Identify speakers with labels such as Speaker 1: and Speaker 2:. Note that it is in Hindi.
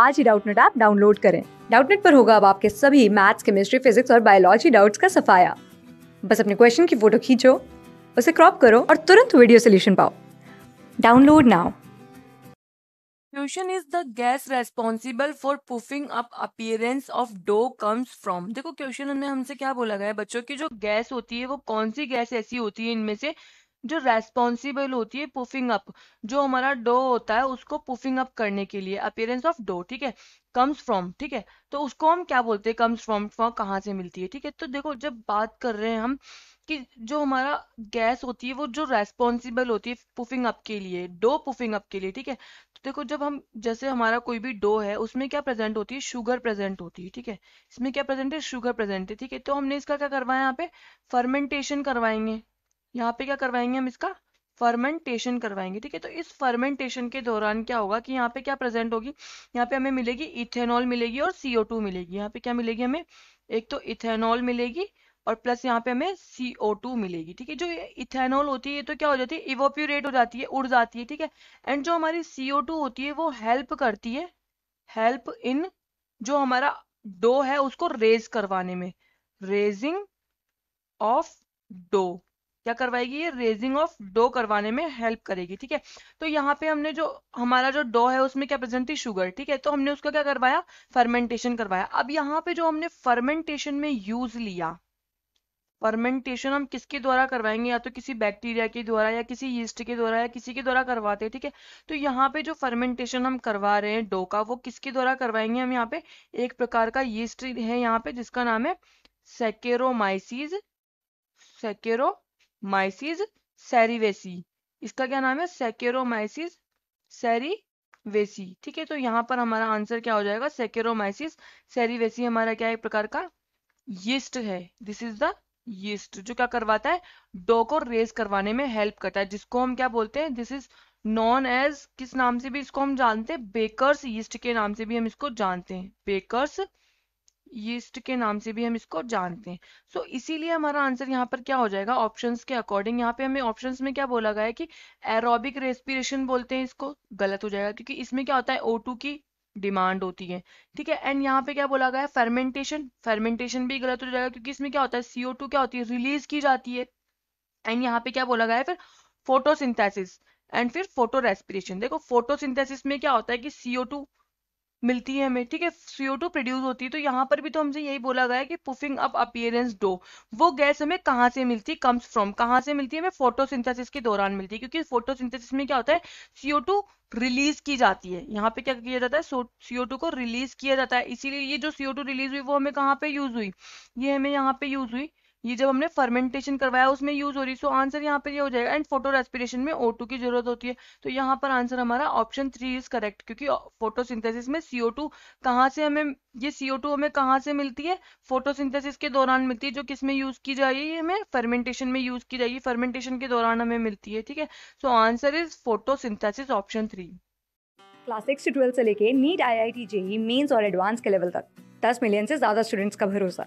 Speaker 1: आज ही डाउटनेट ऐप डाउनलोड करें डाउटनेट पर होगा अब आपके सभी मैथ्स केमिस्ट्री फिजिक्स और बायोलॉजी डाउट्स का सफाया बस अपने क्वेश्चन की फोटो खींचो उसे क्रॉप करो और तुरंत वीडियो सोल्यूशन पाओ download now Pollution is the gas responsible for puffing up appearance of dough comes from. देखो क्वेश्चन में हमसे क्या बोला गया है बच्चों की जो गैस होती है वो कौन सी गैस ऐसी होती है इनमें से जो रेस्पॉन्सिबल होती है पुफिंग अप जो हमारा डो होता है उसको पुफिंग अप करने के लिए अपियरेंस ऑफ डो ठीक है कम्स फ्रॉम ठीक है तो उसको हम क्या बोलते हैं कम्स फ्रॉम कहाँ से मिलती है ठीक है तो देखो जब बात कर रहे हैं हम कि जो हमारा गैस होती है वो जो रेस्पॉन्सिबल होती है पुफिंग अप के लिए डो पुफिंग अप के लिए ठीक है तो देखो जब हम जैसे हमारा कोई भी डो है उसमें क्या प्रेजेंट होती है शुगर प्रेजेंट होती है ठीक है इसमें क्या प्रेजेंट है शुगर प्रेजेंट है ठीक है तो हमने इसका क्या करवाया यहाँ पे फर्मेंटेशन करवाएंगे यहाँ पे क्या करवाएंगे हम इसका फर्मेंटेशन करवाएंगे ठीक है तो इस फर्मेंटेशन के दौरान क्या होगा कि यहाँ पे क्या प्रेजेंट होगी यहाँ पे हमें मिलेगी इथेनॉल मिलेगी और सीओ टू मिलेगी यहाँ पे क्या मिलेगी हमें एक तो इथेनॉल मिलेगी और प्लस यहाँ पे हमें CO2 मिलेगी ठीक है जो इथेनॉल होती है ये तो क्या हो जाती है इवोप्यूरेट हो जाती है उड़ जाती है ठीक है एंड जो हमारी CO2 होती है वो हेल्प करती है हेल्प इन जो हमारा डो है उसको रेज करवाने में रेजिंग ऑफ डो क्या करवाएगी ये रेजिंग ऑफ डो करवाने में हेल्प करेगी ठीक है तो यहाँ पे हमने जो हमारा जो डो है उसमें क्या प्रेजेंट थी शुगर ठीक है तो हमने उसका क्या करवाया फर्मेंटेशन करवाया अब यहाँ पे जो हमने फर्मेंटेशन में यूज लिया फर्मेंटेशन हम किसके द्वारा करवाएंगे या तो किसी बैक्टीरिया के द्वारा या किसी यीस्ट के द्वारा या किसी के द्वारा करवाते हैं ठीक है तो यहाँ पे जो फर्मेंटेशन हम करवा रहे हैं डो का वो किसके द्वारा करवाएंगे हम यहाँ पे एक प्रकार का यीस्ट है यहाँ पे जिसका नाम है सेकेरोमाइसिस सेकेरो माइसिस सेरिवेसी इसका क्या नाम है सेकेरोमाइसिस सेरिवेसी ठीक है तो यहाँ पर हमारा आंसर क्या हो जाएगा सेकेरोमाइसिस सेरिवेसी हमारा क्या एक प्रकार का यीस्ट है दिस इज द यीस्ट जो क्या करवाता है डो को रेज करवाने में हेल्प करता है जिसको हम क्या बोलते हैं दिस इज नॉन एज किस नाम से भी इसको हम जानते हैं बेकर्स यीस्ट के नाम से भी हम इसको जानते हैं बेकर्स यीस्ट के नाम से भी हम इसको जानते हैं सो so, इसीलिए हमारा आंसर यहाँ पर क्या हो जाएगा ऑप्शन के अकॉर्डिंग यहाँ पे हमें ऑप्शन में क्या बोला गया है कि एरोबिक रेस्पिरेशन बोलते हैं इसको गलत हो जाएगा क्योंकि इसमें क्या होता है ओ की डिमांड होती है ठीक है एंड यहाँ पे क्या बोला गया है फर्मेंटेशन फर्मेंटेशन भी गलत हो जाएगा क्योंकि इसमें क्या होता है सीओ क्या होती है रिलीज की जाती है एंड यहाँ पे क्या बोला गया है फिर फोटोसिंथेसिस एंड फिर फोटो रेस्पिरेशन देखो फोटोसिंथेसिस में क्या होता है कि सीओ टू मिलती है हमें ठीक है सीओ टू प्रोड्यूस होती है तो यहाँ पर भी तो हमसे यही बोला गया है कि पुफिंग अप अपियरेंस डो वो गैस हमें कहाँ से मिलती है कम्स फ्रॉम कहाँ से मिलती है हमें फोटोसिंथेसिस के दौरान मिलती है क्योंकि फोटोसिंथेसिस में क्या होता है सीओ टू रिलीज की जाती है यहाँ पे क्या किया जाता है सीओ टू को रिलीज किया जाता है इसीलिए ये जो सीओ टू रिलीज हुई वो हमें कहाँ पे यूज हुई ये हमें यहाँ पे यूज हुई ये जब हमने फर्मेंटेशन करवाया उसमें यूज हो रही सो आंसर यहाँ पर ये यह हो जाएगा एंड फोटो रेस्पिरेशन में ओ की जरूरत होती है तो यहाँ पर आंसर हमारा ऑप्शन थ्री इज करेक्ट क्योंकि फोटोसिंथेसिस में सीओ टू कहाँ से हमें ये सीओ टू हमें कहाँ से मिलती है फोटोसिंथेसिस के दौरान मिलती है जो किस में यूज की जाएगी ये हमें फर्मेंटेशन में यूज की जाएगी फर्मेंटेशन के दौरान हमें मिलती है ठीक है so answer is synthesis option three class six से ट्वेल्थ से लेके NEET I I T JEE Mains और एडवांस के लेवल तक दस मिलियन से ज़्यादा स्टूडेंट्स का भरोसा